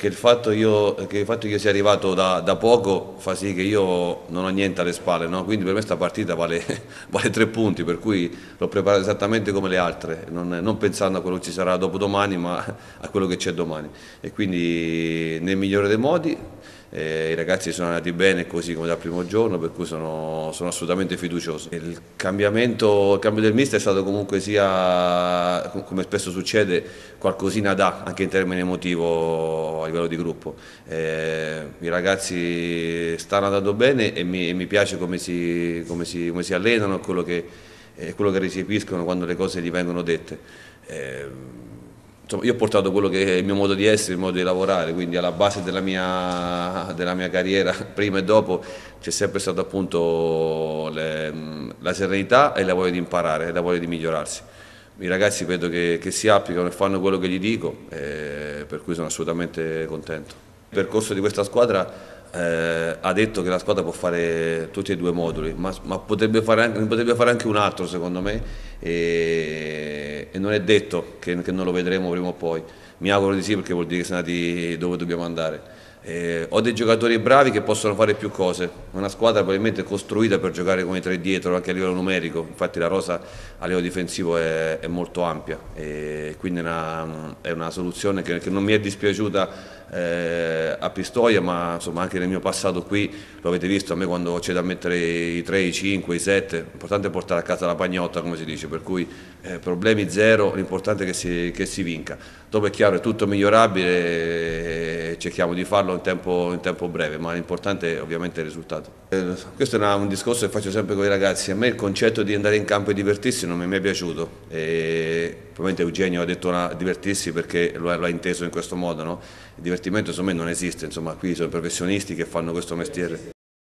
che il fatto, io, che il fatto che io sia arrivato da, da, poco fa sì che io non ho niente alle spalle, no? quindi per me questa partita vale, vale, tre punti, per cui l'ho preparata esattamente come le altre, non, non, pensando a quello che ci sarà dopo domani, ma a quello che c'è domani. E quindi nel migliore dei modi eh, i ragazzi sono andati bene così come dal primo giorno, per cui sono, sono assolutamente fiducioso. Il cambiamento, il cambio del mister è stato comunque sia, come spesso succede, qualcosina da, anche in termini emotivo a livello di gruppo. Eh, I ragazzi stanno andando bene e mi, e mi piace come si, come, si, come si, allenano, quello eh, quello che recepiscono quando le cose gli vengono dette. Eh, insomma, io ho portato quello che è il mio modo di essere, il modo di lavorare, quindi alla base della mia, della mia carriera, prima e dopo, c'è sempre stata appunto le, la serenità e la voglia di imparare, la voglia di migliorarsi. I ragazzi vedo che, che, si applicano e fanno quello che gli dico, eh, per cui sono assolutamente contento. Il percorso di questa squadra eh, ha detto che la squadra può fare tutti e due i moduli, ma, ma potrebbe, fare anche, potrebbe, fare anche, un altro secondo me. E non è detto che, che non lo vedremo prima o poi. Mi auguro di sì perché vuol dire che siamo andati dove dobbiamo andare. Eh, ho dei giocatori bravi che possono fare più cose, una squadra probabilmente costruita per giocare con i tre dietro anche a livello numerico, infatti la rosa a livello difensivo è, è molto ampia e quindi una, è una soluzione che, che, non mi è dispiaciuta eh, a Pistoia ma insomma, anche nel mio passato qui lo avete visto, a me quando c'è da mettere i 3, i 5, i 7, l'importante è portare a casa la pagnotta come si dice, per cui eh, problemi zero, l'importante è che si, che si vinca, dopo è chiaro è tutto migliorabile cerchiamo di farlo in tempo, in tempo breve, ma l'importante è ovviamente il risultato. Eh, questo è un discorso che faccio sempre con i ragazzi, a me il concetto di andare in campo e divertirsi non mi è mai piaciuto, e, probabilmente Eugenio ha detto una, divertirsi perché lo, l'ha inteso in questo modo, no? il divertimento secondo me non esiste, insomma qui sono i professionisti che fanno questo mestiere.